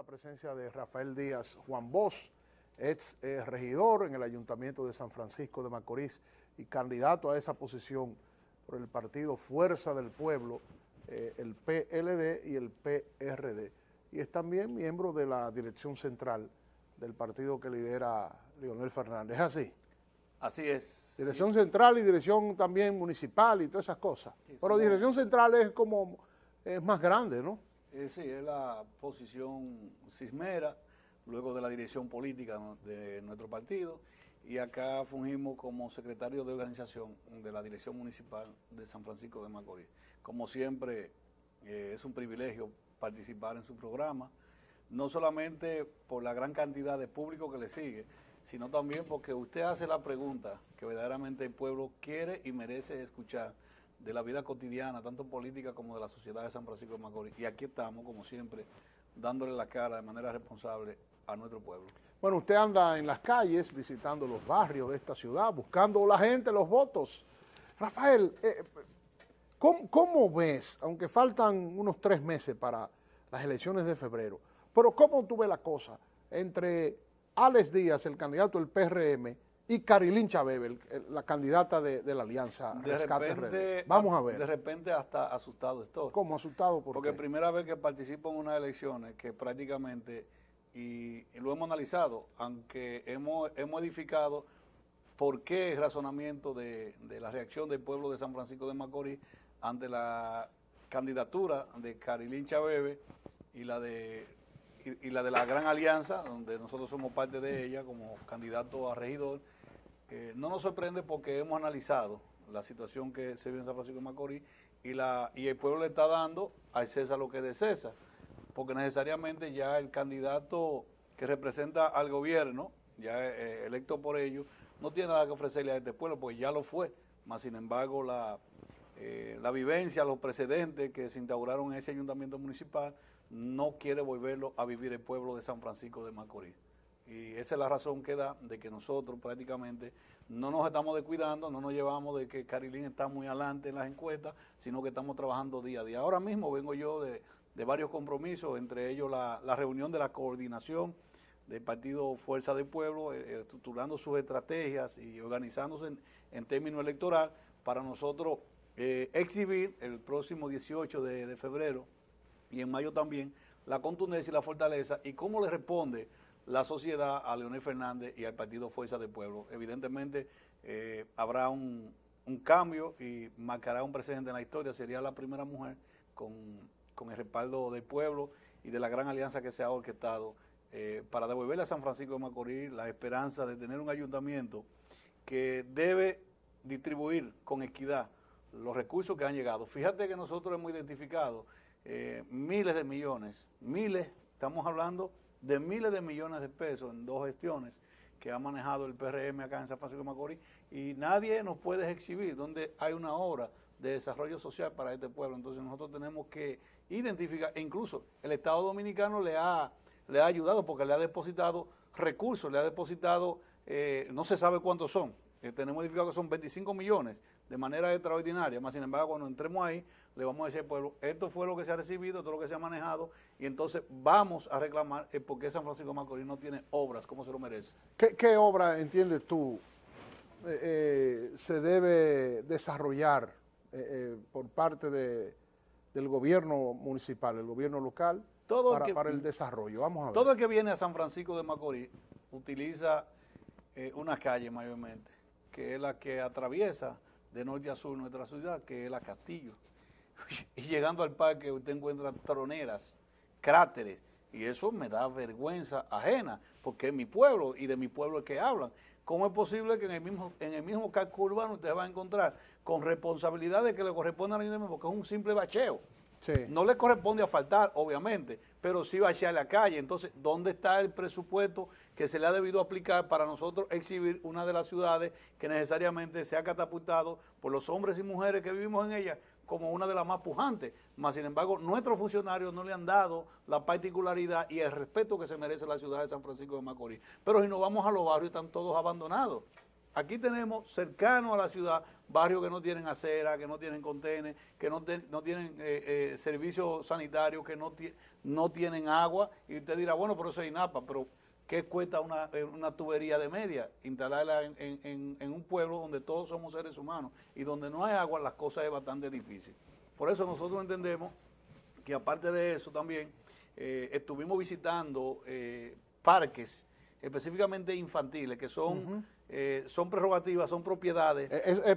la presencia de Rafael Díaz Juan Bos, ex eh, regidor en el Ayuntamiento de San Francisco de Macorís y candidato a esa posición por el partido Fuerza del Pueblo, eh, el PLD y el PRD. Y es también miembro de la dirección central del partido que lidera Leonel Fernández. ¿Es así? Así es. Dirección central y dirección también municipal y todas esas cosas. Pero dirección central es como, es más grande, ¿no? Eh, sí, es la posición cismera, luego de la dirección política de nuestro partido, y acá fungimos como secretario de organización de la dirección municipal de San Francisco de Macorís. Como siempre, eh, es un privilegio participar en su programa, no solamente por la gran cantidad de público que le sigue, sino también porque usted hace la pregunta que verdaderamente el pueblo quiere y merece escuchar de la vida cotidiana, tanto política como de la sociedad de San Francisco de Macorís. Y aquí estamos, como siempre, dándole la cara de manera responsable a nuestro pueblo. Bueno, usted anda en las calles visitando los barrios de esta ciudad, buscando la gente, los votos. Rafael, eh, ¿cómo, ves, aunque faltan unos tres meses para las elecciones de febrero, pero cómo tú ves la cosa entre Alex Díaz, el candidato del PRM, y Carilín Chabebel, la candidata de, la Alianza Rescate repente, Vamos a ver. De repente hasta asustado esto. ¿Cómo asustado? Por Porque la primera vez que participo en unas elecciones que prácticamente, y, lo hemos analizado, aunque hemos, hemos edificado por qué el razonamiento de, la reacción del pueblo de San Francisco de Macorís ante la candidatura de Carilín Chávez y la de y la de la gran alianza, donde nosotros somos parte de ella como candidato a regidor, eh, no nos sorprende porque hemos analizado la situación que se vive en San Francisco de Macorís y, la, y el pueblo le está dando a César lo que es de César, porque necesariamente ya el candidato que representa al gobierno, ya eh, eh, electo por ellos, no tiene nada que ofrecerle a este pueblo, porque ya lo fue, Mas sin embargo la, la vivencia, los precedentes que se inauguraron en ese ayuntamiento municipal, no quiere volverlo a vivir el pueblo de San Francisco de Macorís. Y esa es la razón que da de que nosotros prácticamente no nos estamos descuidando, no nos llevamos de que Carilín está muy adelante en las encuestas, sino que estamos trabajando día a día. Ahora mismo vengo yo de, varios compromisos, entre ellos la, reunión de la coordinación del partido Fuerza del Pueblo, eh, estructurando sus estrategias y organizándose en, términos electoral para nosotros eh, exhibir el próximo 18 de, de febrero y en mayo también la contundencia y la fortaleza y cómo le responde la sociedad a Leonel Fernández y al Partido Fuerza del Pueblo. Evidentemente eh, habrá un, un, cambio y marcará un presidente en la historia. Sería la primera mujer con, el respaldo del pueblo y de la gran alianza que se ha orquestado eh, para devolverle a San Francisco de Macorís la esperanza de tener un ayuntamiento que debe distribuir con equidad los recursos que han llegado. Fíjate que nosotros hemos identificado eh, miles de millones, miles, estamos hablando de miles de millones de pesos en dos gestiones que ha manejado el PRM acá en San Francisco de Macorís y nadie nos puede exhibir donde hay una obra de desarrollo social para este pueblo. Entonces nosotros tenemos que identificar, e incluso el Estado Dominicano le ha, le ha ayudado porque le ha depositado recursos, le ha depositado, eh, no se sabe cuántos son, eh, tenemos identificado que son 25 millones de manera extraordinaria, más sin embargo cuando entremos ahí le vamos a decir al pueblo, esto fue lo que se ha recibido, todo lo que se ha manejado, y entonces vamos a reclamar porque por San Francisco de Macorís no tiene obras como se lo merece. ¿Qué, obra, entiendes tú, eh, eh, se debe desarrollar eh, por parte del gobierno municipal, el gobierno local, para, el desarrollo? Todo el que viene a San Francisco de Macorís utiliza una calle mayormente, que es la que atraviesa de norte a sur nuestra ciudad, que es la Castillo. Y llegando al parque usted encuentra troneras, cráteres, y eso me da vergüenza ajena, porque es mi pueblo y de mi pueblo es que hablan. ¿Cómo es posible que en el mismo, en el mismo casco urbano usted va a encontrar con responsabilidades que le corresponden al ayuntamiento, porque es un simple bacheo? Sí. No le corresponde a faltar, obviamente, pero sí bachear la calle. Entonces, ¿dónde está el presupuesto que se le ha debido aplicar para nosotros exhibir una de las ciudades que necesariamente se ha catapultado por los hombres y mujeres que vivimos en ella como una de las más pujantes. Mas, sin embargo, nuestros funcionarios no le han dado la particularidad y el respeto que se merece la ciudad de San Francisco de Macorís. Pero si nos vamos a los barrios, están todos abandonados. Aquí tenemos cercano a la ciudad barrios que no tienen acera, que no tienen contenedores, que no, tienen eh, eh, servicios sanitarios, que no, no tienen agua. Y usted dirá, bueno, pero eso es INAPA, pero ¿Qué cuesta eh, una, tubería de media? Instalarla en, un pueblo donde todos somos seres humanos y donde no hay agua, las cosas es bastante difícil. Por eso nosotros entendemos que aparte de eso también eh, estuvimos visitando eh, parques específicamente infantiles, que son, son prerrogativas, son propiedades.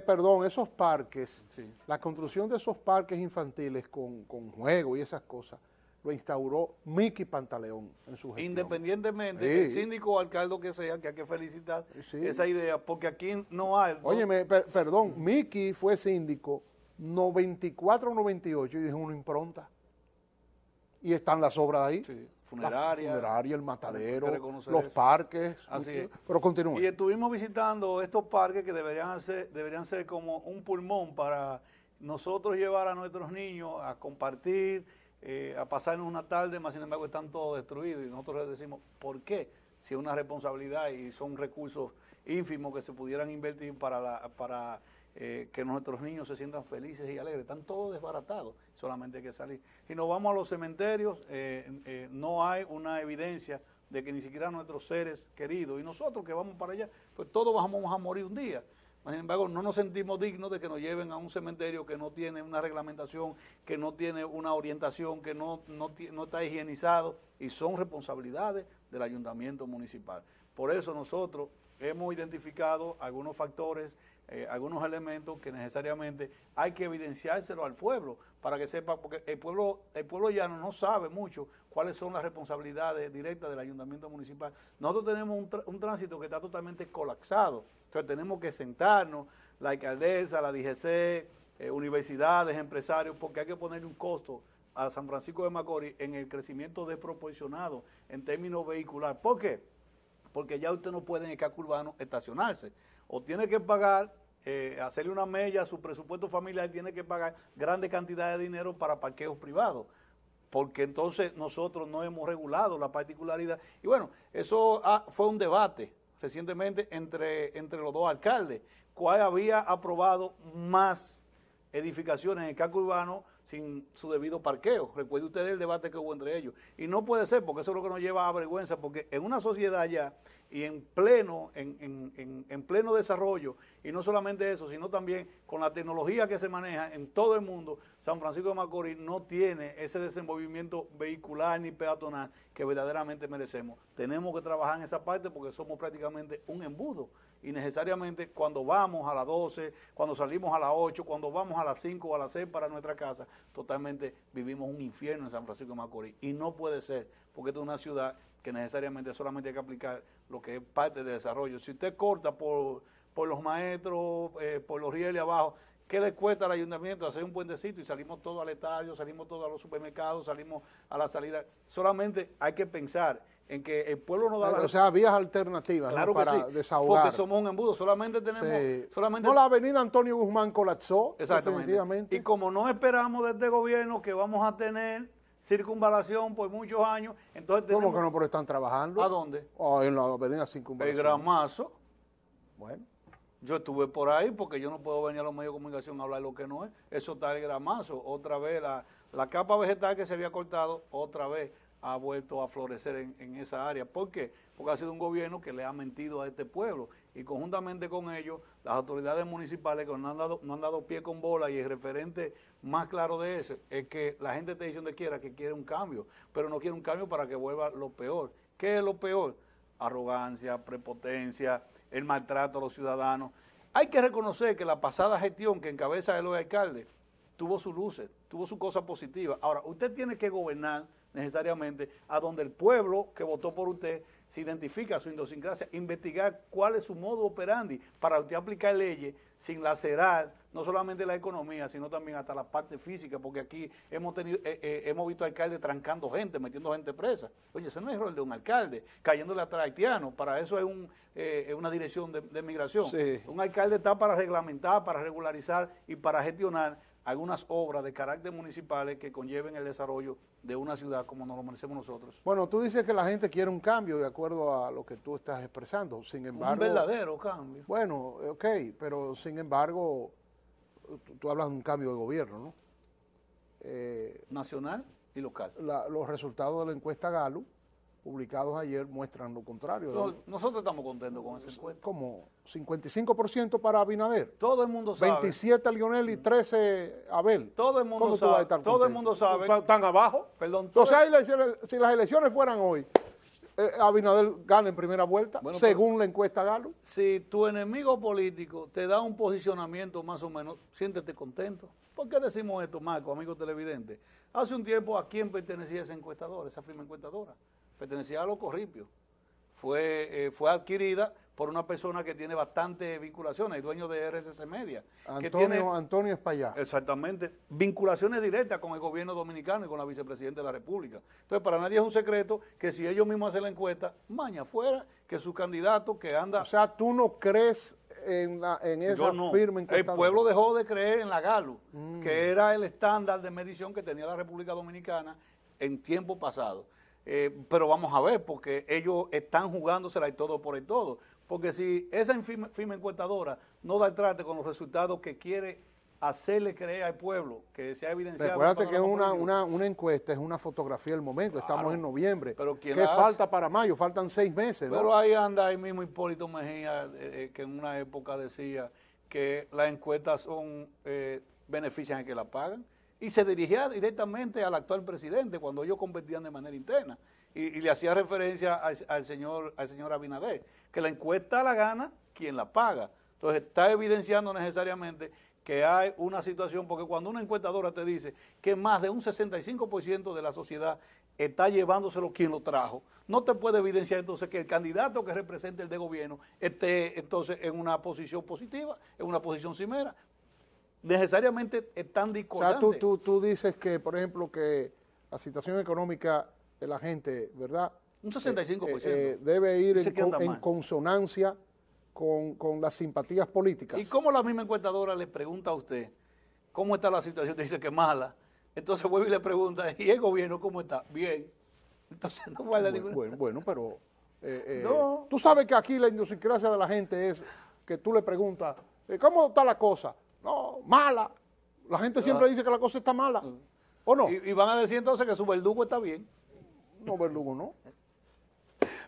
perdón, esos parques, la construcción de esos parques infantiles con, con juego y esas cosas, lo instauró Miki Pantaleón en su gestión. Independientemente del síndico o alcalde que sea, que hay que felicitar esa idea, porque aquí no hay... Óyeme, perdón, Mickey fue síndico 94-98 y dejó una impronta. Y están las obras ahí. Sí. Funeraria, el matadero, los parques. Así es. Pero continúa. Y estuvimos visitando estos parques que deberían ser, deberían ser como un pulmón para nosotros llevar a nuestros niños a compartir eh, a pasarnos una tarde, más sin embargo están todos destruidos y nosotros les decimos, ¿por qué? Si es una responsabilidad y son recursos ínfimos que se pudieran invertir para, eh, que nuestros niños se sientan felices y alegres. Están todos desbaratados, solamente hay que salir. Y nos vamos a los cementerios, eh, eh, no hay una evidencia de que ni siquiera nuestros seres queridos y nosotros que vamos para allá, pues todos vamos a morir un día. Sin embargo, no nos sentimos dignos de que nos lleven a un cementerio que no tiene una reglamentación, que no tiene una orientación, que no, no está higienizado y son responsabilidades del ayuntamiento municipal. Por eso nosotros hemos identificado algunos factores eh, algunos elementos que necesariamente hay que evidenciárselo al pueblo para que sepa, porque el pueblo, el pueblo llano no sabe mucho cuáles son las responsabilidades directas del ayuntamiento municipal. Nosotros tenemos un, tránsito que está totalmente colapsado, entonces tenemos que sentarnos, la alcaldesa, la DGC, eh, universidades, empresarios, porque hay que ponerle un costo a San Francisco de Macorís en el crecimiento desproporcionado en términos vehicular. ¿Por qué? Porque ya usted no puede en el casco urbano estacionarse o tiene que pagar, eh, hacerle una mella a su presupuesto familiar, tiene que pagar grandes cantidades de dinero para parqueos privados, porque entonces nosotros no hemos regulado la particularidad. Y bueno, eso ah, fue un debate recientemente entre, entre los dos alcaldes, cuál había aprobado más edificaciones en el casco urbano sin su debido parqueo. Recuerde usted el debate que hubo entre ellos. Y no puede ser, porque eso es lo que nos lleva a vergüenza, porque en una sociedad ya y en pleno, en, pleno desarrollo. Y no solamente eso, sino también con la tecnología que se maneja en todo el mundo, San Francisco de Macorís no tiene ese desenvolvimiento vehicular ni peatonal que verdaderamente merecemos. Tenemos que trabajar en esa parte porque somos prácticamente un embudo. Y necesariamente cuando vamos a las 12, cuando salimos a las 8, cuando vamos a las 5 o a las 6 para nuestra casa, totalmente vivimos un infierno en San Francisco de Macorís. Y no puede ser, porque esta es una ciudad que necesariamente solamente hay que aplicar lo que es parte de desarrollo. Si usted corta por, los maestros, eh, por los rieles abajo, ¿Qué le cuesta al ayuntamiento hacer un puentecito y salimos todos al estadio, salimos todos a los supermercados, salimos a la salida? Solamente hay que pensar en que el pueblo no da la... O sea, vías alternativas claro que sí, Porque somos un embudo, solamente tenemos... Solamente... No, la avenida Antonio Guzmán colapsó. Exactamente. Y como no esperamos desde este gobierno que vamos a tener circunvalación por muchos años. Entonces ¿Cómo que no? Pero están trabajando. ¿A dónde? Ah, en la avenida circunvalación. El gramazo, Bueno. Yo estuve por ahí porque yo no puedo venir a los medios de comunicación a hablar lo que no es. Eso está el gramazo. Otra vez la, la capa vegetal que se había cortado, otra vez ha vuelto a florecer en, esa área. ¿Por qué? Porque ha sido un gobierno que le ha mentido a este pueblo y conjuntamente con ellos las autoridades municipales que no han dado, no han dado pie con bola y el referente más claro de eso es que la gente te dice donde quiera que quiere un cambio, pero no quiere un cambio para que vuelva lo peor. ¿Qué es lo peor? Arrogancia, prepotencia, el maltrato a los ciudadanos. Hay que reconocer que la pasada gestión que encabeza el hoy alcalde tuvo sus luces, tuvo su cosa positiva. Ahora, usted tiene que gobernar necesariamente, a donde el pueblo que votó por usted se identifica su idiosincrasia, investigar cuál es su modo operandi para usted aplicar leyes sin lacerar no solamente la economía, sino también hasta la parte física, porque aquí hemos tenido, eh, eh, hemos visto alcaldes trancando gente, metiendo gente presa. Oye, ese no es el rol de un alcalde, cayéndole atrás haitianos, para eso es un, eh, una dirección de, migración. Un alcalde está para reglamentar, para regularizar y para gestionar, algunas obras de carácter municipales que conlleven el desarrollo de una ciudad como nos lo merecemos nosotros. Bueno, tú dices que la gente quiere un cambio de acuerdo a lo que tú estás expresando, sin embargo... Un verdadero cambio. Bueno, ok, pero sin embargo, tú, hablas de un cambio de gobierno, ¿no? Eh, Nacional y local. los resultados de la encuesta Galo publicados ayer muestran lo contrario. nosotros estamos contentos con ese encuentro. Como 55% para Abinader. Todo el mundo sabe. 27 a Lionel y 13 mm. a Abel. Todo el mundo sabe. todo el mundo sabe. Están abajo. Perdón. Entonces, si las elecciones fueran hoy, eh, Abinader gana en primera vuelta, según la encuesta Galo. Si tu enemigo político te da un posicionamiento más o menos, siéntete contento. ¿Por qué decimos esto, Marco, amigo televidente? Hace un tiempo, ¿a quién pertenecía ese encuestador, esa firma encuestadora? pertenecía a los corripios, fue, eh, fue adquirida por una persona que tiene bastantes vinculaciones, el dueño de RSS Media. Antonio, que Exactamente, vinculaciones directas con el gobierno dominicano y con la vicepresidenta de la República. Entonces, para nadie es un secreto que si ellos mismos hacen la encuesta, maña fuera que su candidato que anda... O sea, tú no crees en, la, en esa no. firma El pueblo dejó de creer en la GALU, mm. que era el estándar de medición que tenía la República Dominicana en tiempo pasado. Eh, pero vamos a ver, porque ellos están jugándosela y todo por el todo. Porque si esa firma, encuestadora no da el trate con los resultados que quiere hacerle creer al pueblo que se ha evidenciado. que es una, encuesta es una fotografía del momento, estamos en noviembre. Pero ¿Qué falta para mayo? Faltan seis meses. Pero ahí anda el mismo Hipólito Mejía, eh, eh, que en una época decía que las encuestas son eh, benefician a que la pagan y se dirigía directamente al actual presidente cuando ellos convertían de manera interna. Y, le hacía referencia al, señor, al señor Abinader, que la encuesta la gana quien la paga. Entonces está evidenciando necesariamente que hay una situación, porque cuando una encuestadora te dice que más de un 65% de la sociedad está llevándoselo quien lo trajo, no te puede evidenciar entonces que el candidato que representa el de gobierno esté entonces en una posición positiva, en una posición cimera, necesariamente están discordantes. O sea, tú, dices que, por ejemplo, que la situación económica de la gente, ¿verdad? Un 65%. Eh, eh, eh, debe ir en, consonancia con, las simpatías políticas. ¿Y cómo la misma encuestadora le pregunta a usted cómo está la situación? Te dice que mala. Entonces vuelve y le pregunta, ¿y el gobierno cómo está? Bien. Entonces no guarda bueno, ninguna... Bueno, bueno pero... no. Tú sabes que aquí la idiosincrasia de la gente es que tú le preguntas, ¿cómo está la cosa? No, mala. La gente siempre ah. dice que la cosa está mala. Ah. ¿O no? Y, van a decir entonces que su verdugo está bien. No, verdugo no.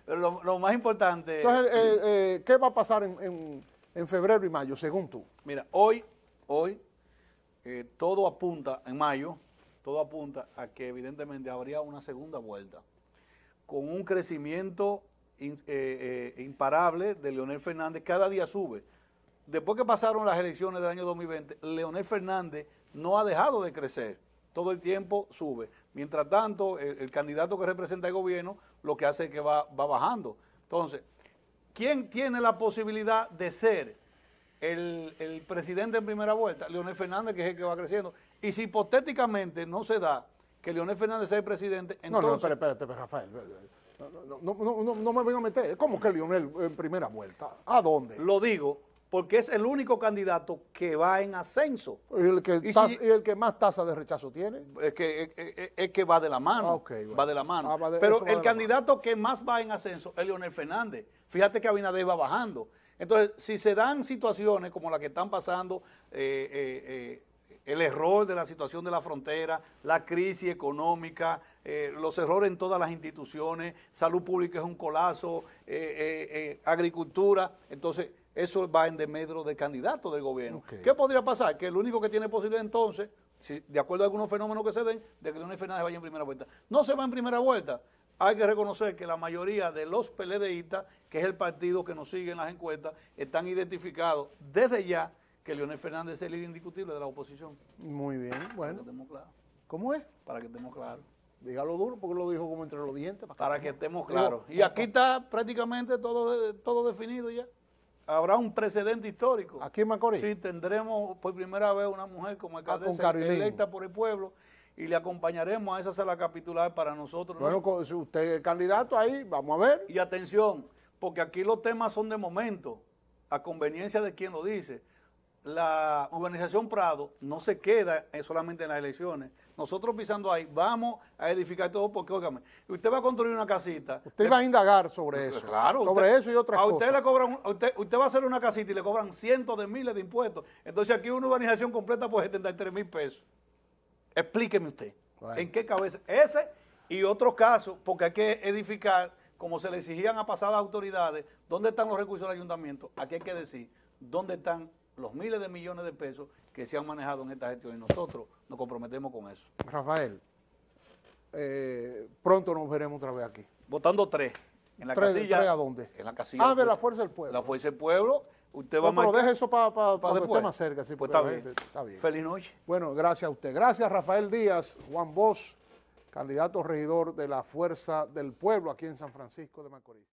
Pero lo, más importante... Entonces, eh, eh, eh, ¿qué va a pasar en, febrero y mayo, según tú? Mira, hoy, hoy, todo apunta, en mayo, todo apunta a que evidentemente habría una segunda vuelta con un crecimiento imparable de Leonel Fernández, cada día sube después que pasaron las elecciones del año 2020, Leonel Fernández no ha dejado de crecer. Todo el tiempo sube. Mientras tanto, el, candidato que representa el gobierno lo que hace es que va, bajando. Entonces, ¿quién tiene la posibilidad de ser el, presidente en primera vuelta? Leonel Fernández, que es el que va creciendo. Y si hipotéticamente no se da que Leonel Fernández sea el presidente, entonces... No, no, espérate, Rafael. No, no, no, no, me vengo a meter. ¿Cómo que Leonel en primera vuelta? ¿A dónde? Lo digo porque es el único candidato que va en ascenso. ¿Y el que, más tasa de rechazo tiene? Es que, es, que va de la mano. Ah, va de la mano. Ah, Pero el candidato que más va en ascenso es Leonel Fernández. Fíjate que Abinader va bajando. Entonces, si se dan situaciones como la que están pasando, eh, eh, eh, el error de la situación de la frontera, la crisis económica, los errores en todas las instituciones, salud pública es un colapso, agricultura, entonces eso va en demedro de candidato del gobierno. ¿Qué podría pasar? Que el único que tiene posibilidad entonces, de acuerdo a algunos fenómenos que se den, de que Leonel Fernández vaya en primera vuelta. No se va en primera vuelta. Hay que reconocer que la mayoría de los PLDistas, que es el partido que nos sigue en las encuestas, están identificados desde ya que Leonel Fernández es el líder indiscutible de la oposición. Muy bien, bueno. que ¿Cómo es? Para que estemos claros. Dígalo duro porque lo dijo como entre los dientes. Para que, estemos claros. Y aquí está prácticamente todo, todo definido ya. Habrá un precedente histórico. Aquí en Macorís. Sí, tendremos por primera vez una mujer como ah, alcaldesa ah, electa por el pueblo y le acompañaremos a esa sala capitular para nosotros. Bueno, si usted es candidato ahí, vamos a ver. Y atención, porque aquí los temas son de momento, a conveniencia de quien lo dice la urbanización Prado no se queda eh, solamente en las elecciones. Nosotros pisando ahí, vamos a edificar todo porque, óigame, usted va a construir una casita. Usted va a indagar sobre pues, eso. Claro. Sobre eso y otras a Usted, le cobran, usted, va a hacer una casita y le cobran cientos de miles de impuestos. Entonces aquí una urbanización completa por 73 mil pesos. Explíqueme usted. ¿En qué cabeza? Ese y otro caso, porque hay que edificar, como se le exigían a pasadas autoridades, ¿dónde están los recursos del ayuntamiento? Aquí hay que decir, ¿dónde están los miles de millones de pesos que se han manejado en esta gestión y nosotros nos comprometemos con eso. Rafael, eh, pronto nos veremos otra vez aquí. Votando tres. En la tres, casilla, ¿Tres a dónde? En la casilla. Ah, de la Fuerza del Pueblo. La Fuerza del Pueblo. Usted va pero deje eso para cuando esté más cerca. si puede pues, está bien. Feliz noche. Bueno, gracias a usted. Gracias Rafael Díaz, Juan Bosch, candidato regidor de la Fuerza del Pueblo aquí en San Francisco de Macorís.